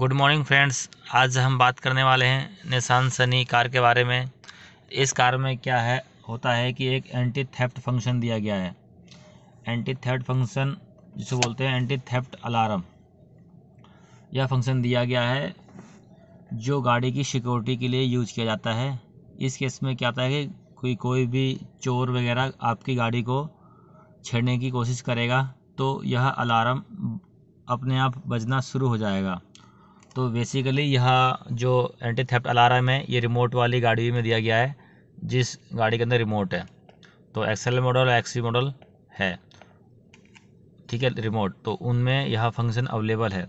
good morning friends आज हम बात करने वाले हैं निशान सनी कार के बारे में इस कार में क्या है होता है कि एक एंटी थेफ्ट फंक्शन दिया गया है एंटी थेफ्ट फंक्शन जिसे बोलते हैं एंटी थेफ्ट अलार्म यह फंक्शन दिया गया है जो गाड़ी की सिक्योरिटी के लिए यूज किया जाता है इस केस में क्या होता है कि कोई कोई भी चोर वगैरह आपकी गाड़ी को छेड़ने की कोशिश करेगा तो यह अलार्म अपने आप बजना शुरू हो जाएगा तो बेसिकली यह जो एंटी थेप्ट अलार्म है ये रिमोट वाली गाड़ी में दिया गया है जिस गाड़ी के अंदर रिमोट है तो एक्सेल मॉडल और एक्सी मॉडल है ठीक है रिमोट तो उनमें यह फंक्शन अवेलेबल है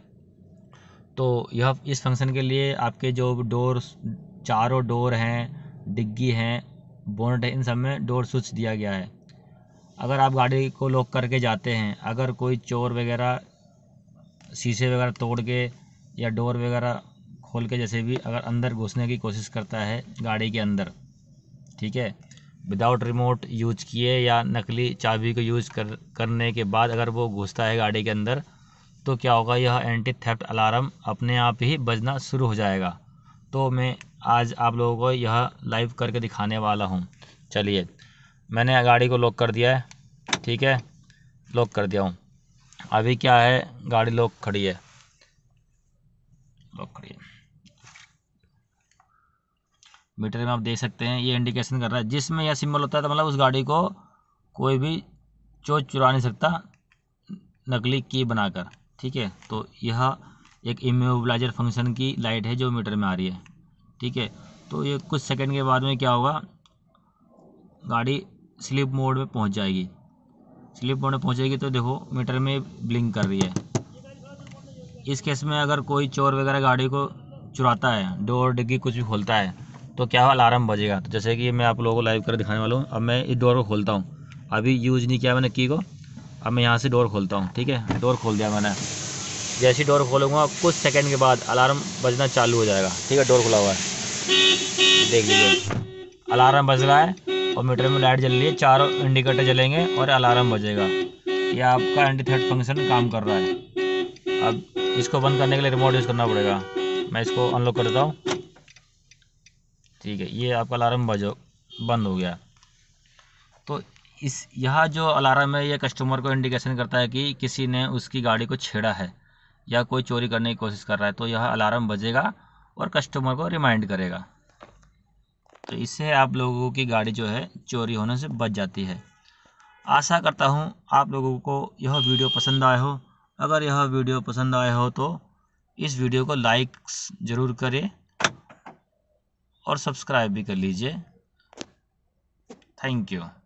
तो यह इस फंक्शन के लिए आपके जो डोर चारों डोर हैं डिग्गी हैं बोनट है इन सब में डोर स्विच दिया गया है अगर आप गाड़ी को लॉक करके जाते हैं अगर कोई चोर वगैरह शीशे वगैरह तोड़ के या डोर वगैरह खोल के जैसे भी अगर अंदर घुसने की कोशिश करता है गाड़ी के अंदर ठीक है विदाउट रिमोट यूज किए या नकली चाबी को यूज कर करने के बाद अगर वो घुसता है गाड़ी के अंदर तो क्या होगा यह एंटी थेफ्ट अलार्म अपने आप ही बजना शुरू हो जाएगा तो मैं आज आप लोगों को यह लाइव करके दिखाने वाला हूँ चलिए मैंने गाड़ी को लॉक कर दिया है ठीक है लॉक कर दिया हूँ अभी क्या है गाड़ी लॉक खड़ी है करिए मीटर में आप देख सकते हैं ये इंडिकेशन कर रहा है जिसमें यह सिंबल होता है तो मतलब उस गाड़ी को कोई भी चोर चुरा नहीं सकता नकली की बनाकर ठीक है तो यह एक इमोबलाइजर फंक्शन की लाइट है जो मीटर में आ रही है ठीक है तो ये कुछ सेकंड के बाद में क्या होगा गाड़ी स्लिप मोड में पहुंच जाएगी स्लिप मोड में पहुंचेगी तो देखो मीटर में ब्लिंक कर रही है इस केस में अगर कोई चोर वगैरह गाड़ी को चुराता है डोर डिग्गी कुछ भी खोलता है तो क्या अलार्म बजेगा तो जैसे कि मैं आप लोगों को लाइव कर दिखाने वाला हूँ अब मैं इस डोर को खोलता हूँ अभी यूज़ नहीं किया मैंने की को अब मैं यहाँ से डोर खोलता हूँ ठीक है डोर खोल दिया मैंने जैसे डोर खोलूँगा कुछ सेकेंड के बाद अलार्म बजना चालू हो जाएगा ठीक है डोर खुला हुआ है देख लीजिए अलार्म बज रहा है और मीटर में लाइट जल रही है चारों इंडिकेटर जलेंगे और अलार्म बजेगा ये आपका एंटी थर्ड फंक्शन काम कर रहा है अब इसको बंद करने के लिए रिमोट यूज़ करना पड़ेगा मैं इसको अनलॉक कर देता हूँ ठीक है ये आपका अलार्म बजो बंद हो गया तो इस यह जो अलार्म है यह कस्टमर को इंडिकेशन करता है कि किसी ने उसकी गाड़ी को छेड़ा है या कोई चोरी करने की कोशिश कर रहा है तो यह अलार्म बजेगा और कस्टमर को रिमाइंड करेगा तो इससे आप लोगों की गाड़ी जो है चोरी होने से बच जाती है आशा करता हूँ आप लोगों को यह वीडियो पसंद आया हो अगर यह वीडियो पसंद आया हो तो इस वीडियो को लाइक ज़रूर करें और सब्सक्राइब भी कर लीजिए थैंक यू